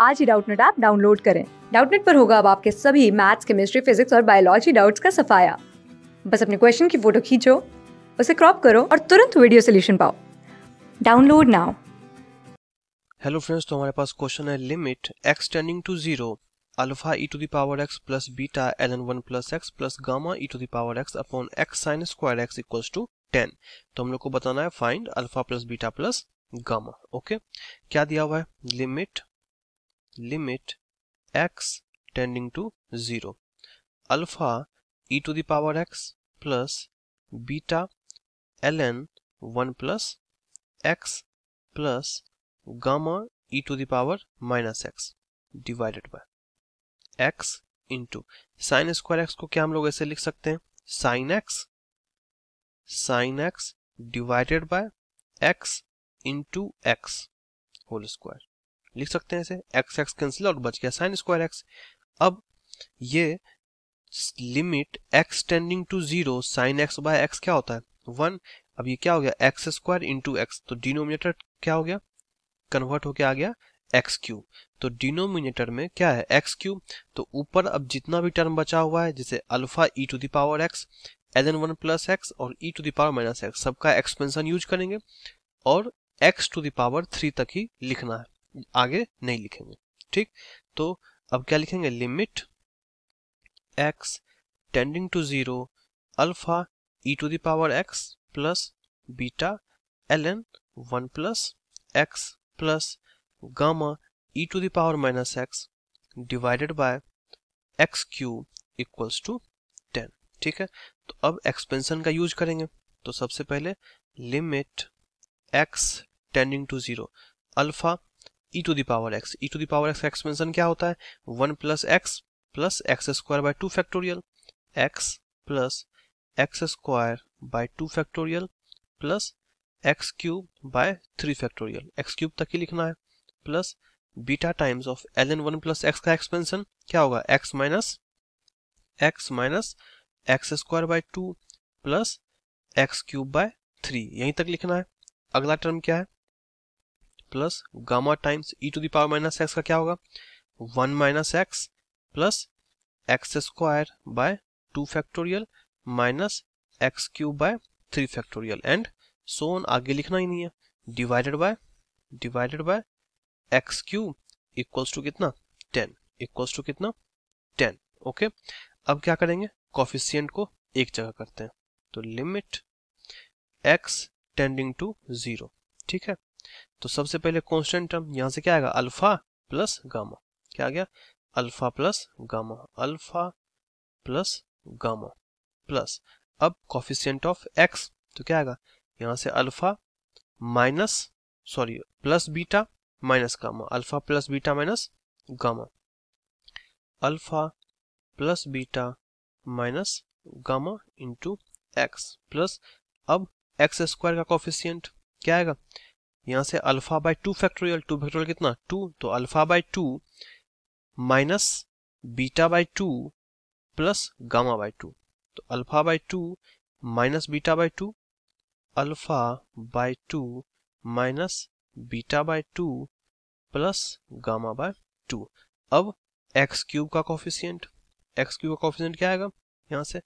आज ही Doubtnut app download करें डाउटनेट पर होगा अब आपके सभी मैथ्स केमिस्ट्री फिजिक्स और बायोलॉजी डाउट्स का सफाया बस अपने क्वेश्चन की फोटो खींचो उसे क्रॉप करो और तुरंत वीडियो सोल्यूशन पाओ डाउनलोड नाउ हेलो फ्रेंड्स तो हमारे पास क्वेश्चन है limit x tending to zero alpha e to the power x plus beta l n one plus x plus gamma e to the power x upon x sine square x equal to ten तो हम लोग को बताना है find alpha plus beta plus gamma okay क्या दिया हुआ है limit limit x tending to 0 alpha e to the power x plus beta ln 1 plus x plus gamma e to the power minus x divided by x into sin square x को क्या हम लोग ऐसे लिख सकते हैं sin x sin x divided by x into x whole square लिख सकते हैं इसे एक्स एक्स कैंसिल और बच गया साइन स्क्वायर एक्स अब ये limit x tending to zero sine x by x क्या होता है वन अब ये क्या हो गया एक्स स्क्वायर इंटू एक्स तो डिनोमिनेटर क्या हो गया कन्वर्ट होके आ गया एक्स क्यूब तो डिनोमिनेटर में क्या है एक्स क्यूब तो ऊपर अब जितना भी टर्म बचा हुआ है जैसे alpha e to the power x l n one plus x और e to the power minus x सबका एक्सपेंशन यूज करेंगे और एक्स टू दावर थ्री तक ही लिखना है आगे नहीं लिखेंगे ठीक तो अब क्या लिखेंगे limit x tending to zero alpha e to the power x plus beta l n one plus x plus gamma e to the power minus x divided by x cube equals to ten ठीक है तो अब expansion का use करेंगे तो सबसे पहले limit x tending to zero alpha e to the power x e to the power x expansion क्या होता है one plus x plus x square by two factorial x plus x square by two factorial plus x cube by three factorial x cube तक ही लिखना है plus beta times of l n one plus x का expansion क्या होगा x minus x minus x square by two plus x cube by three यहीं तक लिखना है अगला टर्म क्या है plus gamma times e to the power minus x का क्या होगा one minus x plus x square by two factorial minus x cube by three factorial and so on आगे लिखना ही नहीं है divided by divided by x cube equals to कितना ten equals to कितना टेन ओके अब क्या करेंगे कॉफिशियंट को एक जगह करते हैं तो limit x tending to zero ठीक है तो सबसे पहले कॉन्स्टेंट टर्म यहां से क्या आएगा अल्फा प्लस गामा क्या आ गया alpha plus gamma alpha plus gamma plus अब कॉफिशियंट ऑफ एक्स तो क्या आएगा यहां से alpha minus sorry plus beta minus gamma alpha plus beta minus gamma alpha plus beta minus gamma into x plus अब एक्स स्क्वायर का coefficient क्या आएगा यहां से alpha by two factorial two factorial कितना टू तो alpha by two minus beta by two plus gamma by two तो alpha by two minus beta by two alpha by two minus beta by two plus gamma by two अब x cube का coefficient x cube का coefficient क्या आएगा यहां से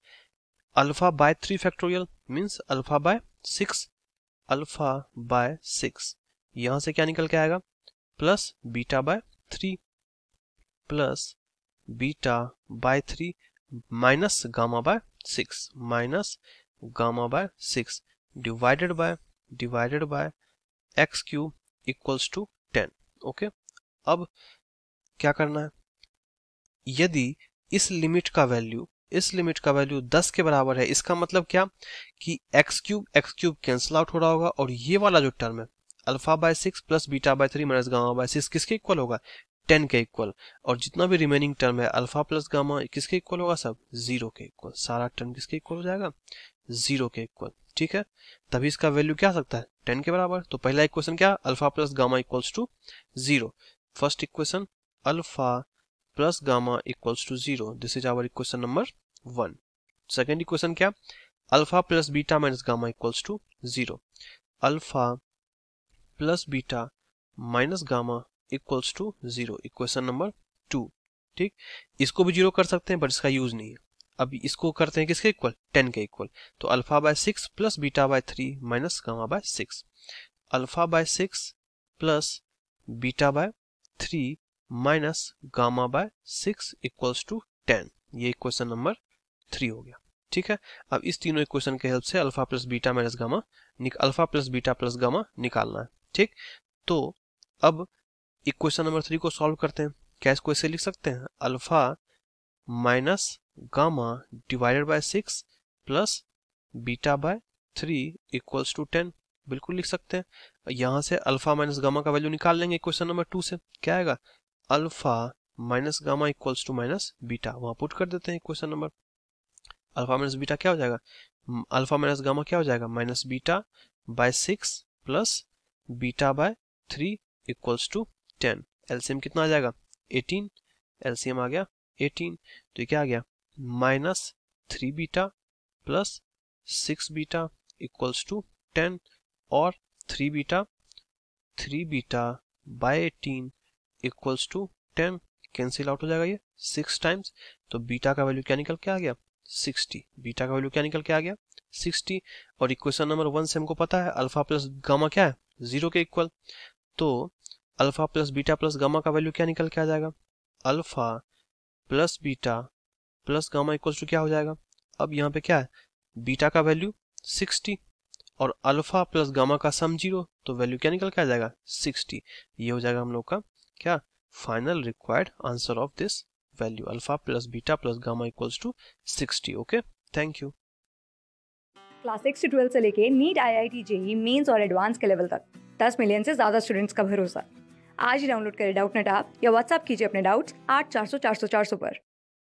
alpha by three factorial means alpha by six alpha by six यहां से क्या निकल के आएगा plus beta by three plus beta by three minus gamma by six minus gamma by six divided by divided by x cube equals to ten okay अब क्या करना है यदि इस लिमिट का वैल्यू इस लिमिट का वैल्यू 10 के बराबर है इसका मतलब क्या कि x cube x cube cancel out हो रहा होगा और ये वाला जो टर्म है alpha by six plus beta by three minus gamma by six किसके इक्वल होगा टेन के इक्वल और जितना भी रिमेनिंग टर्म है अल्फा प्लस गामा किसके इक्वल होगा सब जीरो के इक्वल सारा टर्म किसके इक्वल हो जाएगा जीरो के इक्वल ठीक है तभी इसका वैल्यू क्या सकता है टेन के बराबर तो पहला इक्वेशन क्या alpha plus gamma equals to zero first equation alpha plus gamma equals to zero this is our equation number one second equation क्या alpha plus beta minus gamma equals to zero alpha plus beta minus gamma equals to zero equation number two ठीक इसको भी zero कर सकते हैं but इसका use नहीं है अब इसको करते हैं किसके इक्वल टेन के इक्वल तो alpha by six plus beta by three minus gamma by six alpha by six plus beta by three minus gamma by six equals to ten ये इक्वेशन नंबर थ्री हो गया ठीक है अब इस तीनों इक्वेशन के हेल्प से alpha plus beta minus gamma alpha plus beta plus gamma निकालना है ठीक तो अब इक्वेशन नंबर थ्री को सॉल्व करते हैं क्या इसको ऐसे लिख सकते हैं alpha minus gamma divided by six plus beta by three equals to ten बिल्कुल लिख सकते हैं यहां से अल्फा माइनस गामा का वैल्यू निकाल लेंगे इक्वेशन नंबर टू से क्या आएगा alpha minus gamma equals to minus beta वहां पुट कर देते हैं equation number alpha minus beta क्या हो जाएगा अल्फा माइनस गामा क्या हो जाएगा minus beta by six plus beta by three equals to ten LCM कितना आ जाएगा एटीन एलसीएम आ गया एटीन तो ये क्या आ गया minus three beta plus six beta equals to ten और three beta three beta by eighteen equals to ten cancel out हो जाएगा ये सिक्स टाइम्स तो बीटा का वैल्यू क्या निकल के आ गया सिक्सटी बीटा का वैल्यू क्या निकल के आ गया सिक्सटी और इक्वेशन नंबर वन से हमको पता है अल्फा प्लस गामा क्या है जीरो के इक्वल तो alpha plus beta plus gamma का वैल्यू क्या निकल के आ जाएगा alpha plus beta plus gamma equal to क्या हो जाएगा अब यहाँ पे क्या है बीटा का वैल्यू 60 और अल्फा प्लस गामा का सम जीरो तो वैल्यू क्या निकल के आ जाएगा 60 ये हो जाएगा हम लोग का क्या final required answer of this value alpha plus beta plus gamma equals to 60 okay thank you class six से ट्वेल्थ से लेके NEET I I T JEE mains और एडवांस के लेवल तक दस मिलियन से ज़्यादा स्टूडेंट्स का भरोसा आज ही डाउनलोड करें डाउट नेट आप या व्हाट्सअप कीजिए अपने डाउट्स आठ चार सौ चार सौ चार सौ पर